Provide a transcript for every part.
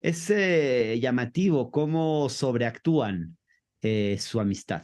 es eh, llamativo cómo sobreactúan eh, su amistad.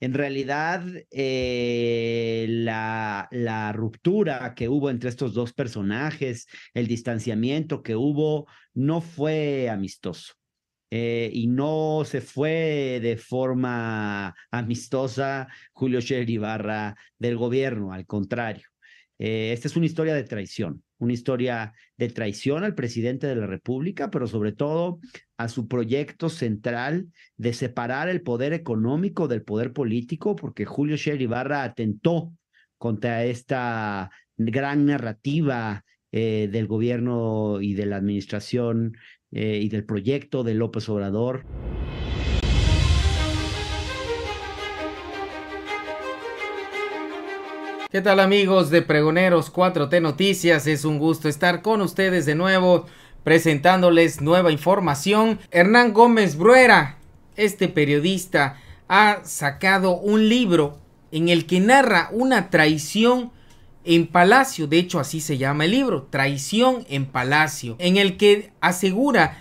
En realidad, eh, la, ruptura que hubo entre estos dos personajes, el distanciamiento que hubo, no fue amistoso. y no se fue de forma amistosa Julio Sher Ibarra del gobierno, al contrario. Eh, esta es una historia de traición, una historia de traición al presidente de la República, pero sobre todo a su proyecto central de separar el poder económico del poder político, porque Julio Sher Ibarra atentó contra esta gran narrativa eh, del gobierno y de la administración eh, y del proyecto de López Obrador. ¿Qué tal amigos de Pregoneros 4T Noticias? Es un gusto estar con ustedes de nuevo presentándoles nueva información. Hernán Gómez Bruera, este periodista, ha sacado un libro en el que narra una traición en Palacio, de hecho así se llama el libro, Traición en Palacio, en el que asegura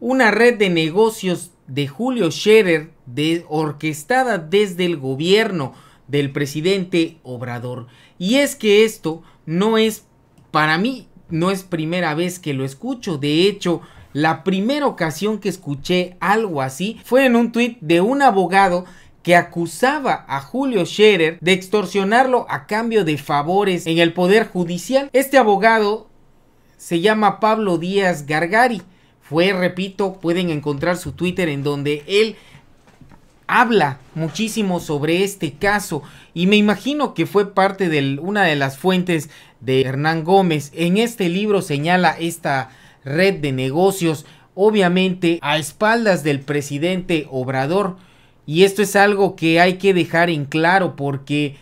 una red de negocios de Julio Scherer de, orquestada desde el gobierno del presidente Obrador. Y es que esto no es, para mí, no es primera vez que lo escucho. De hecho, la primera ocasión que escuché algo así fue en un tuit de un abogado que acusaba a Julio Scherer de extorsionarlo a cambio de favores en el Poder Judicial. Este abogado se llama Pablo Díaz Gargari. Fue, repito, pueden encontrar su Twitter en donde él habla muchísimo sobre este caso y me imagino que fue parte de una de las fuentes de Hernán Gómez. En este libro señala esta red de negocios, obviamente a espaldas del presidente Obrador. Y esto es algo que hay que dejar en claro porque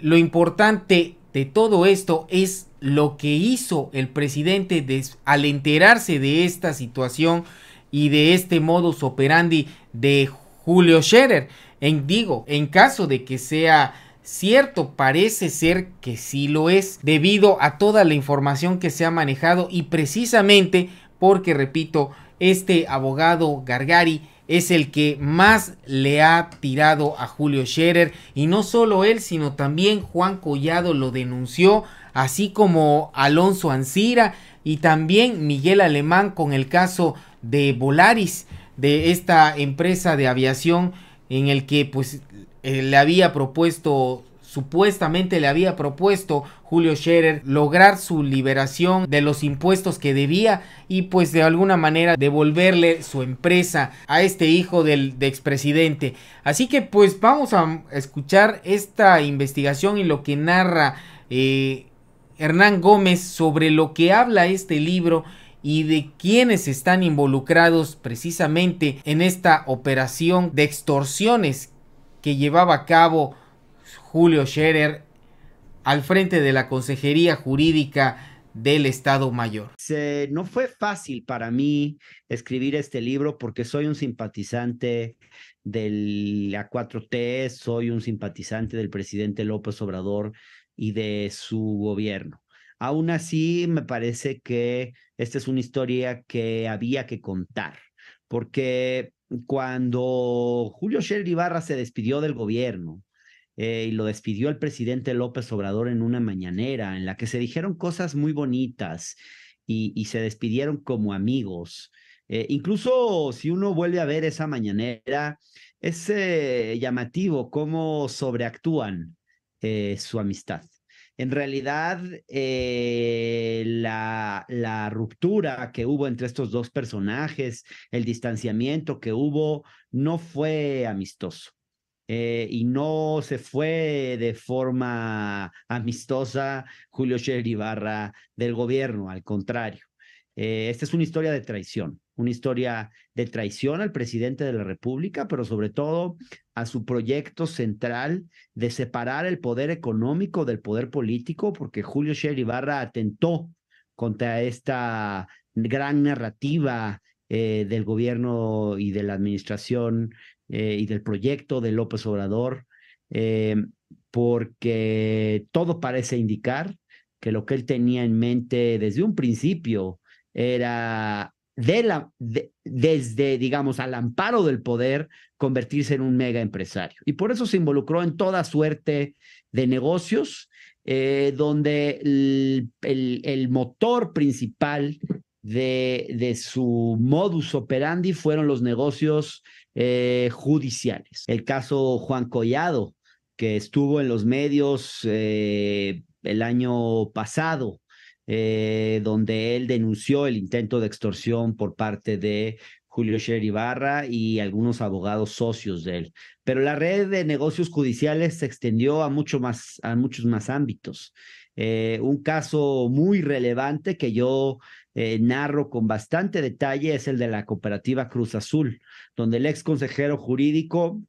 lo importante de todo esto es lo que hizo el presidente al enterarse de esta situación y de este modus operandi de Julio Scherer. En digo, en caso de que sea cierto, parece ser que sí lo es, debido a toda la información que se ha manejado y precisamente porque, repito, este abogado Gargari es el que más le ha tirado a Julio Scherer y no solo él, sino también Juan Collado lo denunció, así como Alonso Ancira y también Miguel Alemán con el caso de Volaris de esta empresa de aviación en el que pues eh, le había propuesto supuestamente le había propuesto Julio Scherer lograr su liberación de los impuestos que debía y pues de alguna manera devolverle su empresa a este hijo del expresidente. Así que pues vamos a escuchar esta investigación y lo que narra eh, Hernán Gómez sobre lo que habla este libro y de quienes están involucrados precisamente en esta operación de extorsiones que llevaba a cabo Julio Scherer al frente de la Consejería Jurídica del Estado Mayor. Se, no fue fácil para mí escribir este libro porque soy un simpatizante de la 4T, soy un simpatizante del presidente López Obrador y de su gobierno. Aún así, me parece que esta es una historia que había que contar, porque cuando Julio Sherry Ibarra se despidió del gobierno eh, y lo despidió el presidente López Obrador en una mañanera en la que se dijeron cosas muy bonitas y, se despidieron como amigos. Eh, incluso si uno vuelve a ver esa mañanera, es eh, llamativo cómo sobreactúan su amistad. En realidad, eh, la, ruptura que hubo entre estos dos personajes, el distanciamiento que hubo, no fue amistoso. Eh, y no se fue de forma amistosa Julio Sher Ibarra del gobierno, al contrario. Eh, esta es una historia de traición una historia de traición al presidente de la República, pero sobre todo a su proyecto central de separar el poder económico del poder político, porque Julio Sherry Ibarra atentó contra esta gran narrativa eh, del gobierno y de la administración eh, y del proyecto de López Obrador, em, porque todo parece indicar que lo que él tenía en mente desde un principio era de la, desde, digamos, al amparo del poder, convertirse en un mega empresario. Y por eso se involucró en toda suerte de negocios, eh, donde el, motor principal de, su modus operandi fueron los negocios eh, judiciales. El caso Juan Collado, que estuvo en los medios eh, el año pasado, eh, donde él denunció el intento de extorsión por parte de Julio Sher Ibarra y algunos abogados socios de él. Pero la red de negocios judiciales se extendió a, mucho más, a muchos más ámbitos. Eh, un caso muy relevante que yo eh, narro con bastante detalle es el de la cooperativa Cruz Azul, donde el ex consejero jurídico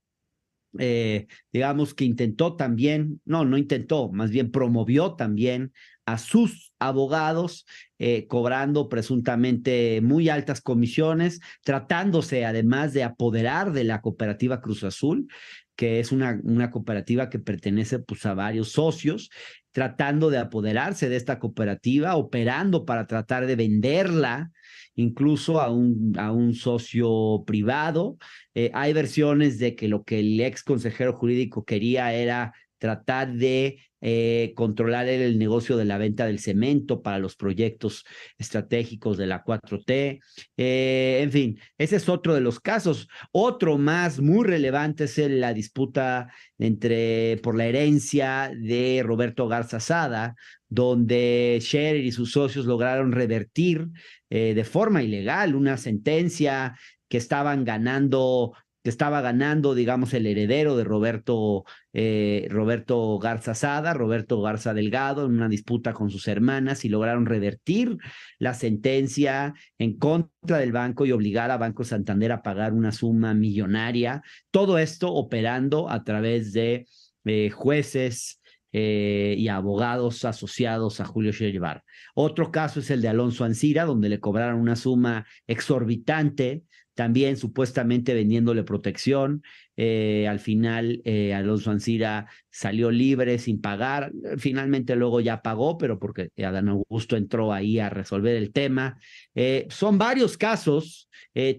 eh, digamos que intentó también, no, no intentó, más bien promovió también a sus abogados, eh, cobrando presuntamente muy altas comisiones, tratándose además de apoderar de la cooperativa Cruz Azul, que es una, una cooperativa que pertenece pues, a varios socios, tratando de apoderarse de esta cooperativa, operando para tratar de venderla incluso a un, a un socio privado. Eh, hay versiones de que lo que el ex consejero jurídico quería era tratar de eh, controlar el negocio de la venta del cemento para los proyectos estratégicos de la 4T. Eh, en fin, ese es otro de los casos. Otro más muy relevante es la disputa entre por la herencia de Roberto Garza Sada, donde Scherer y sus socios lograron revertir eh, de forma ilegal una sentencia que estaban ganando que estaba ganando, digamos, el heredero de Roberto, eh, Roberto Garza Sada, Roberto Garza Delgado, en una disputa con sus hermanas y lograron revertir la sentencia en contra del banco y obligar a Banco Santander a pagar una suma millonaria. Todo esto operando a través de eh, jueces eh, y abogados asociados a Julio Scherer Otro caso es el de Alonso Ancira, donde le cobraron una suma exorbitante también supuestamente vendiéndole protección. Eh, al final, eh, Alonso Ansira salió libre sin pagar. Finalmente, luego ya pagó, pero porque Adán Augusto entró ahí a resolver el tema. Eh, son varios casos.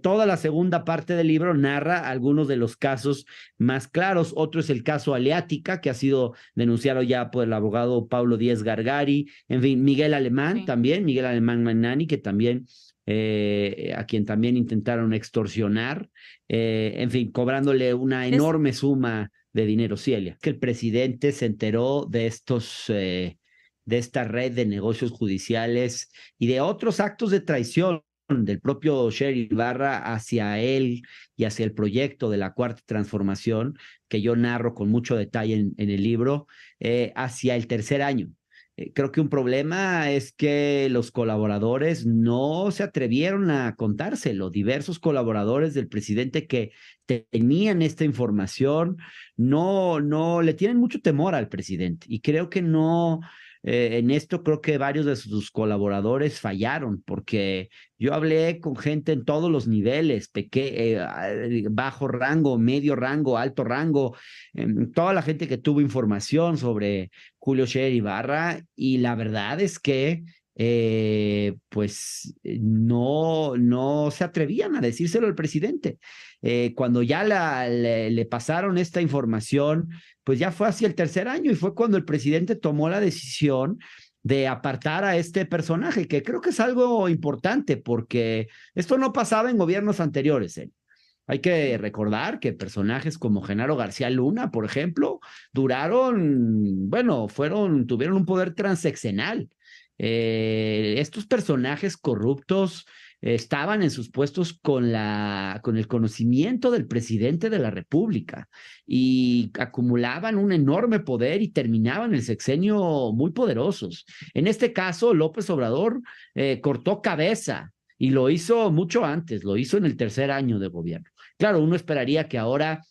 toda la segunda parte del libro narra algunos de los casos más claros. Otro es el caso Aleática, que ha sido denunciado ya por el abogado Pablo Díez Gargari. En fin, Miguel Alemán también, Miguel Alemán Manani, que también eh, a quien también intentaron extorsionar, eh, en fin, cobrándole una enorme suma de dinero. Cielia, que el presidente se enteró de estos... Eh, de esta red de negocios judiciales y de otros actos de traición del propio Sherry Barra hacia él y hacia el proyecto de la cuarta transformación, que yo narro con mucho detalle en, el libro, hacia el tercer año, eh, creo que un problema es que los colaboradores no se atrevieron a contárselo. Diversos colaboradores del presidente que tenían esta información no, no le tienen mucho temor al presidente y creo que no eh, en esto creo que varios de sus colaboradores fallaron, porque yo hablé con gente en todos los niveles, eh, eh, bajo rango, medio rango, alto rango, em, toda la gente que tuvo información sobre Julio y Barra, y la verdad es que eh, pues eh, no, no se atrevían a decírselo al presidente. Eh, cuando ya le, pasaron esta información, pues ya fue hacia el tercer año y fue cuando el presidente tomó la decisión de apartar a este personaje, que creo que es algo importante porque esto no pasaba en gobiernos anteriores. Hay que recordar que personajes como Genaro García Luna, por ejemplo, duraron, bueno, fueron, tuvieron un poder transeccional eh, estos personajes corruptos eh, estaban en sus puestos con, la, con el conocimiento del presidente de la República y acumulaban un enorme poder y terminaban el sexenio muy poderosos. En este caso, López Obrador eh, cortó cabeza y lo hizo mucho antes, lo hizo en el tercer año de gobierno. Claro, uno esperaría que ahora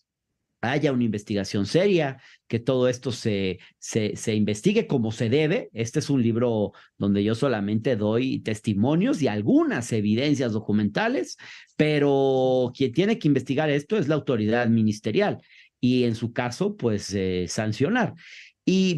haya una investigación seria, que todo esto se, se, investigue como se debe. Este es un libro donde yo solamente doy testimonios y algunas evidencias documentales, pero quien tiene que investigar esto es la autoridad ministerial y en su caso, pues eh, sancionar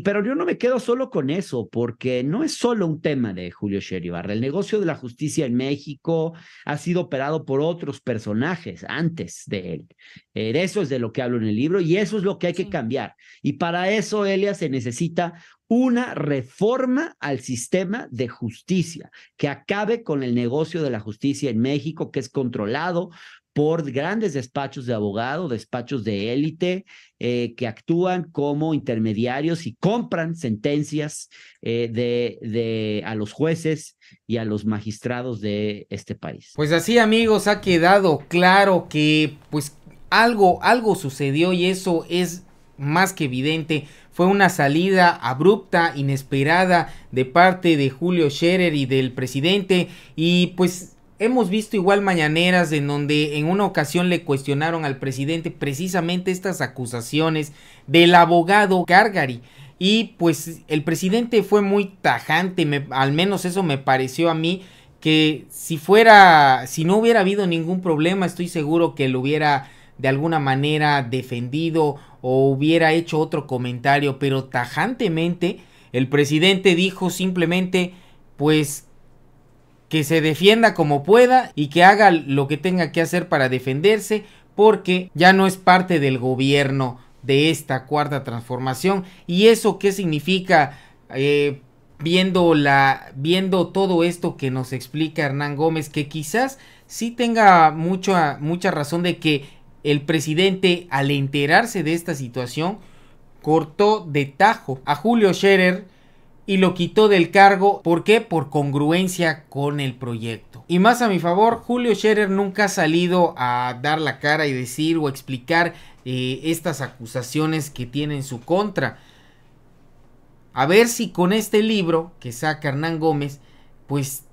pero yo no me quedo solo con eso, porque no es solo un tema de Julio Sheribar. El negocio de la justicia en México ha sido operado por otros personajes antes de él. Eh, eso es de lo que hablo en el libro y eso es lo que hay que cambiar. Y para eso, Elia, se necesita una reforma al sistema de justicia que acabe con el negocio de la justicia en México, que es controlado por grandes despachos de abogado, despachos de élite, eh, que actúan como intermediarios y compran sentencias eh, de, de, a los jueces y a los magistrados de este país. Pues así amigos, ha quedado claro que pues algo, algo sucedió y eso es más que evidente. Fue una salida abrupta, inesperada de parte de Julio Scherer y del presidente y pues hemos visto igual mañaneras en donde en una ocasión le cuestionaron al presidente precisamente estas acusaciones del abogado Gargari. Y pues el presidente fue muy tajante, al menos eso me pareció a mí, que si fuera, si no hubiera habido ningún problema, estoy seguro que lo hubiera de alguna manera defendido o hubiera hecho otro comentario, pero tajantemente el presidente dijo simplemente, pues que se defienda como pueda y que haga lo que tenga que hacer para defenderse porque ya no es parte del gobierno de esta cuarta transformación y eso qué significa eh, viendo la viendo todo esto que nos explica Hernán Gómez que quizás sí tenga mucha mucha razón de que el presidente al enterarse de esta situación cortó de tajo a Julio Scherer y lo quitó del cargo. ¿Por qué? Por congruencia con el proyecto. Y más a mi favor, Julio Scherer nunca ha salido a dar la cara y decir o explicar eh, estas acusaciones que tiene en su contra. A ver si con este libro que saca Hernán Gómez, pues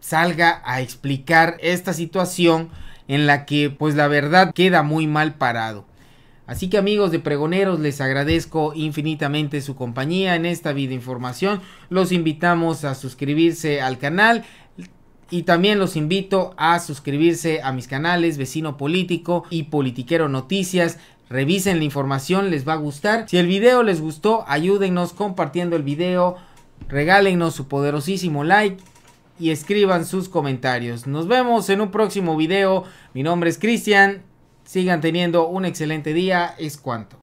salga a explicar esta situación en la que pues la verdad queda muy mal parado. Así que amigos de Pregoneros, les agradezco infinitamente su compañía en esta información. Los invitamos a suscribirse al canal y también los invito a suscribirse a mis canales Vecino Político y Politiquero Noticias. Revisen la información, les va a gustar. Si el video les gustó, ayúdennos compartiendo el video, regálenos su poderosísimo like y escriban sus comentarios. Nos vemos en un próximo video. Mi nombre es Cristian Sigan teniendo un excelente día, es cuanto.